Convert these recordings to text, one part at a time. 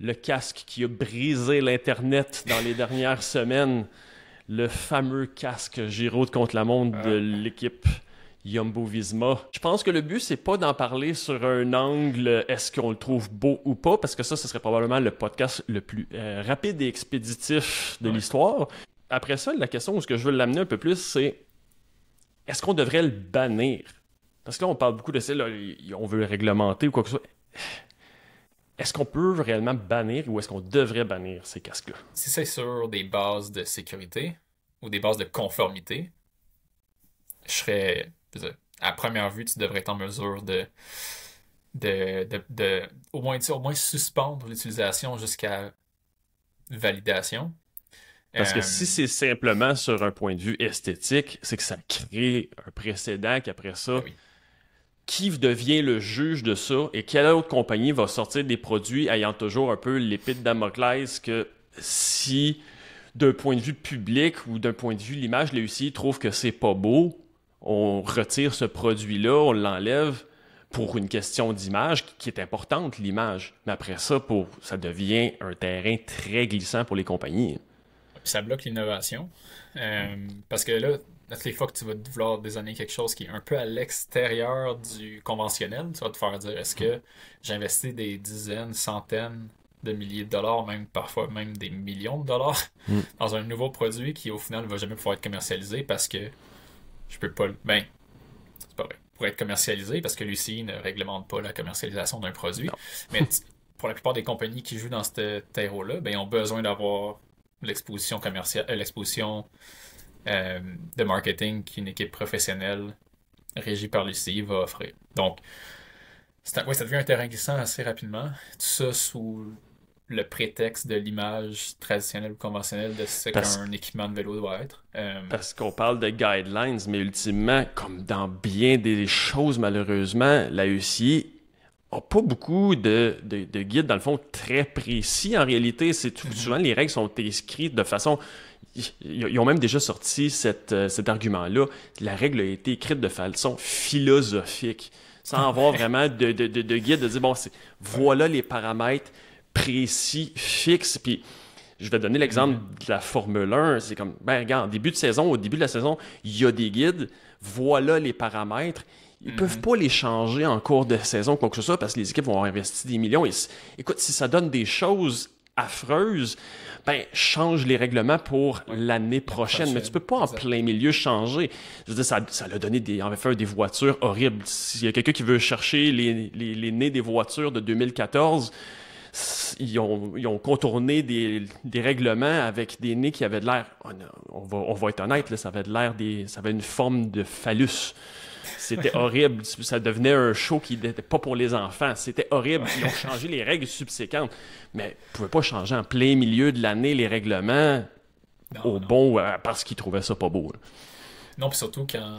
le casque qui a brisé l'Internet dans les dernières semaines, le fameux casque Giro de contre la montre de ah. l'équipe. Yumbo Visma. Je pense que le but, c'est pas d'en parler sur un angle est-ce qu'on le trouve beau ou pas, parce que ça, ce serait probablement le podcast le plus euh, rapide et expéditif de l'histoire. Après ça, la question où ce que je veux l'amener un peu plus, c'est est-ce qu'on devrait le bannir Parce que là, on parle beaucoup de ça, là, on veut le réglementer ou quoi que ce soit est-ce qu'on peut réellement bannir ou est-ce qu'on devrait bannir ces casques-là? Si c'est sur des bases de sécurité ou des bases de conformité, je serais. À première vue, tu devrais être en mesure de. de, de, au, moins, au moins suspendre l'utilisation jusqu'à validation. Parce que si euh, c'est simplement sur un point de vue esthétique, c'est que ça crée un précédent qu'après ça, ben qui devient le juge de ça et quelle autre compagnie va sortir des produits ayant toujours un peu l'épide de que si d'un point de vue public ou d'un point de vue l'image, les UCI trouve que c'est pas beau, on retire ce produit-là, on l'enlève pour une question d'image qui est importante, l'image. Mais après ça, pour, ça devient un terrain très glissant pour les compagnies. Ça bloque l'innovation. Euh, parce que là, toutes les fois que tu vas vouloir désigner quelque chose qui est un peu à l'extérieur du conventionnel, tu vas te faire dire est-ce que j'ai investi des dizaines, centaines de milliers de dollars, même parfois même des millions de dollars mm. dans un nouveau produit qui au final ne va jamais pouvoir être commercialisé parce que je peux pas le. Ben, c'est pas vrai. Pour être commercialisé, parce que l'UCI ne réglemente pas la commercialisation d'un produit. Mais pour la plupart des compagnies qui jouent dans ce terreau-là, ben, ils ont besoin d'avoir l'exposition commerciale, euh, l'exposition euh, de marketing qu'une équipe professionnelle régie par l'UCI va offrir. Donc, un, ouais, ça devient un terrain glissant assez rapidement. Tout ça sous le prétexte de l'image traditionnelle ou conventionnelle de ce qu'un équipement de vélo doit être. Euh, Parce qu'on parle de guidelines, mais ultimement, comme dans bien des choses, malheureusement, la n'a pas beaucoup de, guides, dans le fond, très précis. En réalité, c'est mhm. souvent les règles sont écrites de façon ils ont même déjà sorti euh, cet argument-là. La règle a été écrite de façon philosophique, sans ah avoir vraiment de, guide, de dire, bon, voilà les paramètres précis, fixes. Puis, je vais donner l'exemple mm-hmm. de la Formule 1. C'est comme, ben, regarde, début de saison, au début de la saison, il y a des guides, voilà les paramètres. Ils ne peuvent mm-hmm. pas les changer en cours de saison, quoi que ce soit, parce que les équipes vont investir des millions. écoute, si ça donne des choses affreuse, ben, change les règlements pour l'année prochaine. Mais tu peux pas en plein milieu changer. Je veux dire, ça, ça a donné des, en fait, des voitures horribles. S'il y a quelqu'un qui veut chercher les, les, nez des voitures de 2014, ils ont, ils ont, contourné des, des, règlements avec des nez qui avaient de l'air, on, on, va, on, va, être honnête, ça avait de l'air des, ça avait une forme de phallus. C'était horrible. Ça devenait un show qui n'était pas pour les enfants. C'était horrible. Ils ont changé les règles subséquentes. Mais ils ne pouvaient pas changer en plein milieu de l'année les règlements au bon parce qu'ils trouvaient ça pas beau. Non, puis surtout quand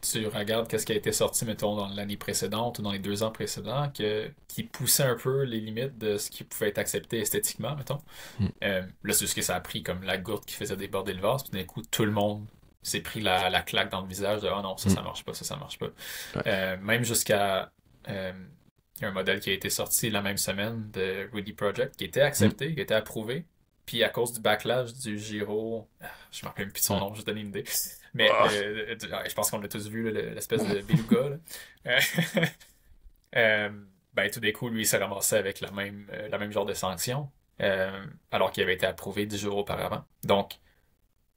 tu regardes qu'est-ce qui a été sorti, mettons, dans l'année précédente ou dans les deux ans précédents, que, qui poussait un peu les limites de ce qui pouvait être accepté esthétiquement, mettons. Hmm. Euh, là, c'est ce que ça a pris, comme la gourde qui faisait déborder le vase, puis d'un coup, tout le monde s'est pris la, claque dans le visage de Ah oh non, ça, ça mm. marche pas, ça, ça marche pas. Euh, même jusqu'à euh, un modèle qui a été sorti la même semaine de Rudy Project, qui était accepté, mm. qui était approuvé. Puis à cause du backlash du Giro, ah, je me rappelle même plus de son nom, je donne une idée. Mais ah. euh, je pense qu'on l'a tous vu, l'espèce de beluga. ben, tout d'un coup, lui, il s'est ramassé avec la même, la même genre de sanction, alors qu'il avait été approuvé dix jours auparavant. Donc,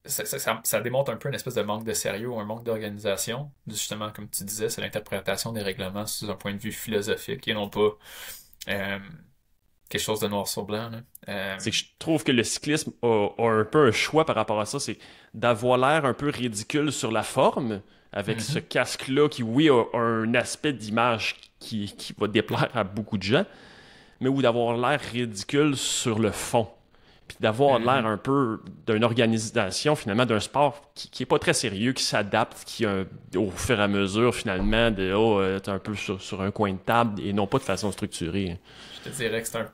ça, démontre un peu une espèce de manque de sérieux ou un manque d'organisation. Justement, comme tu disais, c'est l'interprétation des règlements sous un point de vue philosophique et non pas euh, quelque chose de noir sur blanc. Euh, c'est que je trouve que le cyclisme a, un peu un choix par rapport à ça, c'est d'avoir l'air un peu ridicule sur la forme avec mhm. ce casque-là qui, oui, a, un aspect d'image qui, qui va déplaire à beaucoup de gens, mais ou d'avoir l'air ridicule sur le fond puis d'avoir mm-hmm. l'air un peu d'une organisation, finalement, d'un sport qui, qui est pas très sérieux, qui s'adapte, qui au fur et à mesure, finalement, de oh, euh, un peu sur, un coin de table et non pas de façon structurée. Je te dirais que c'est un,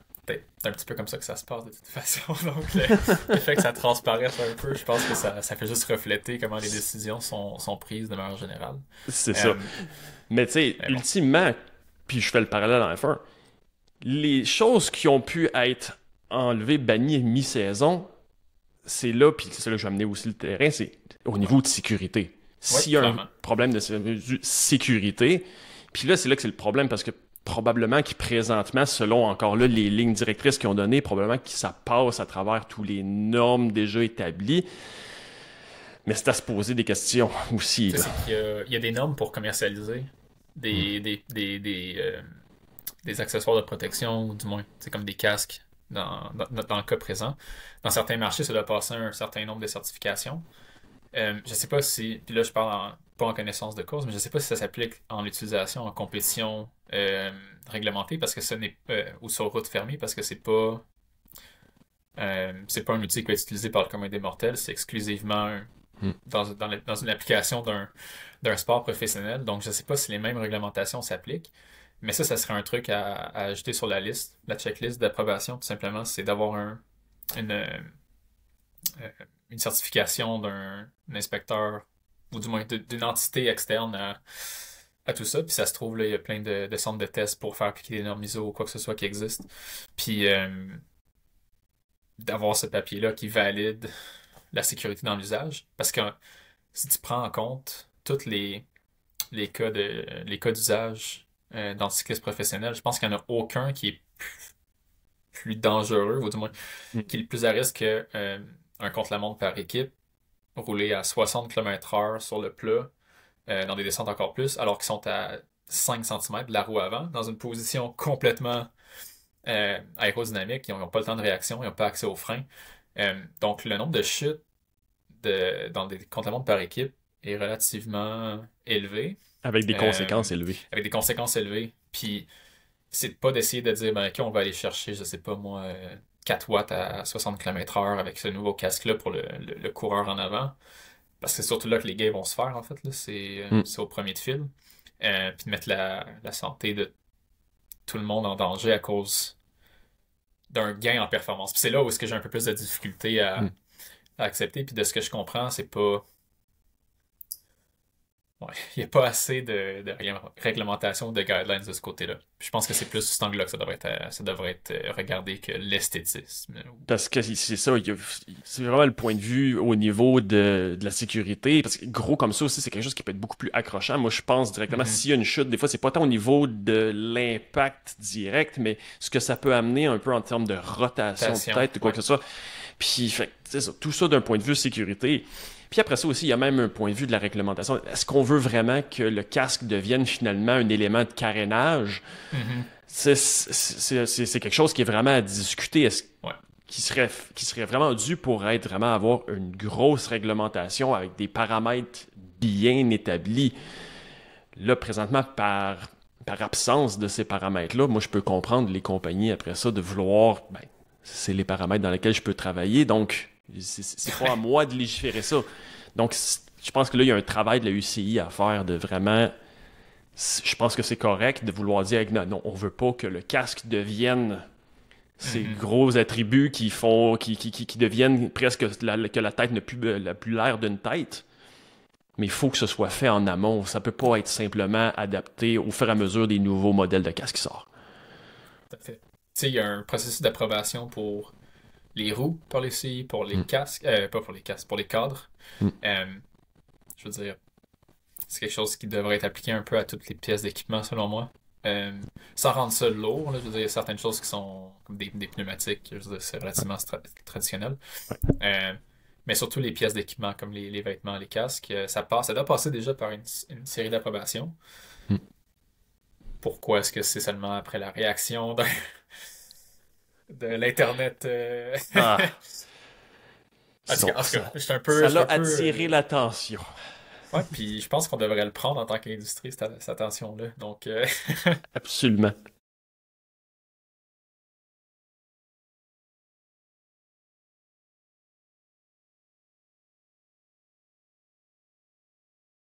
un, petit peu comme ça que ça se passe de toute façon. Donc, le, fait que ça transparaisse un peu, je pense que ça, fait juste refléter comment les décisions sont, prises de manière générale. C'est ça. Euh, mais tu sais, ultimement, puis je fais le parallèle en la fin, les choses qui ont pu être enlever banni mi-saison, c'est là, puis c'est là que je vais amener aussi le terrain, c'est au niveau de sécurité. S'il y a un problème de sécurité, puis là, c'est là que c'est le problème parce que probablement qu'ils présentement, selon encore là les lignes directrices qu'ils ont donné, probablement que ça passe à travers tous les normes déjà établies. Mais c'est à se poser des questions aussi. il, y a, des normes pour commercialiser des, hmm. des, euh, des, accessoires de protection, du moins, c'est comme des casques dans, le cas présent. Dans certains marchés, ça doit passer un certain nombre de certifications. Euh, je ne sais pas si, puis là je parle pas en connaissance de cause, mais je ne sais pas si ça s'applique en utilisation en compétition euh, réglementée parce que ce n'est euh, ou sur route fermée parce que c'est pas c'est pas un outil qui va être utilisé par le commun des mortels, c'est exclusivement hmm. dans, une application d'un sport professionnel. Donc je ne sais pas si les mêmes réglementations s'appliquent. Mais ça, ça serait un truc à, ajouter sur la liste, la checklist d'approbation, tout simplement, c'est d'avoir une, euh, une certification d'un inspecteur ou du moins d'une entité externe à, tout ça. Puis ça se trouve, il y a plein de, centres de tests pour faire appliquer des normes ISO ou quoi que ce soit qui existe. Puis euh, d'avoir ce papier-là qui valide la sécurité dans l'usage. Parce que si tu prends en compte tous les, les cas de les cas d'usage euh, dans le cyclisme professionnel. Je pense qu'il n'y en a aucun qui est plus, dangereux, ou du moins mm. qui est le plus à risque qu'un euh, contre-la-montre par équipe, roulé à 60 km/h sur le plat, euh, dans des descentes encore plus, alors qu'ils sont à 5 cm de la roue avant, dans une position complètement aérodynamique. Ils n'ont pas le temps de réaction, ils n'ont pas accès aux freins. donc, le nombre de chutes dans des contre-la-montre par équipe est relativement élevé. Avec des conséquences euh, élevées. Avec des conséquences élevées. Puis, c'est pas d'essayer de dire, ben, OK, on va aller chercher, je sais pas moi, 4 euh, watts à 60 km/h avec ce nouveau casque-là pour le, coureur en avant. Parce que c'est surtout là que les gains vont se faire, en fait. Euh, hmm. C'est au premier de fil. puis de mettre la, santé de tout le monde en danger à cause d'un gain en performance. Puis c'est là où est-ce que j'ai un peu plus de difficulté à hmm. accepter. Puis de ce que je comprends, c'est pas il n'y a pas assez de, de, réglementation, de guidelines de ce côté-là. Je pense que c'est plus cet angle-là que ça devrait être, euh, ça devrait être euh, regardé que l'esthétisme. Parce que c'est ça, c'est vraiment le point de vue au niveau de, la sécurité. Parce que gros comme ça aussi, c'est quelque chose qui peut être beaucoup plus accrochant. Moi, je pense directement, mm-hmm. s'il y a une chute, des fois, c'est pas tant au niveau de l'impact direct, mais ce que ça peut amener un peu en termes de rotation, peut-être, ou quoi que ce soit. Puis, tout ça d'un point de vue sécurité. Puis après ça aussi, il y a même un point de vue de la réglementation. Est-ce qu'on veut vraiment que le casque devienne finalement un élément de carénage? Mm-hmm. C'est quelque chose qui est vraiment à discuter. ce qui serait, qui serait vraiment dû pour être vraiment avoir une grosse réglementation avec des paramètres bien établis. Là, présentement, par, par absence de ces paramètres-là, moi, je peux comprendre les compagnies après ça de vouloir ben, c'est les paramètres dans lesquels je peux travailler. Donc, c'est pas à moi de légiférer ça. Donc, je pense que là, il y a un travail de la UCI à faire de vraiment. Je pense que c'est correct de vouloir dire non, non, on veut pas que le casque devienne ces mm-hmm. gros attributs qui font, qui, qui, qui, deviennent presque que la tête n'a plus, plus l'air d'une tête. Mais il faut que ce soit fait en amont. Ça peut pas être simplement adapté au fur et à mesure des nouveaux modèles de casque qui sortent il y a un processus d'approbation pour les roues par les CI, pour les mm. casques, euh, pas pour les casques, pour les cadres. Mm. Euh, je veux dire, c'est quelque chose qui devrait être appliqué un peu à toutes les pièces d'équipement, selon moi. Euh, sans rendre ça lourd, je veux dire, il y a certaines choses qui sont comme des, pneumatiques, c'est relativement traditionnel. Euh, mais surtout les pièces d'équipement comme les, vêtements, les casques, ça passe, ça doit passer déjà par une, série d'approbations. Mm. pourquoi est-ce que c'est seulement après la réaction de l'Internet. Ah. Ça l'a attiré l'attention. Ouais, puis je pense qu'on devrait le prendre en tant qu'industrie, cette, attention-là. Donc, euh, Absolument.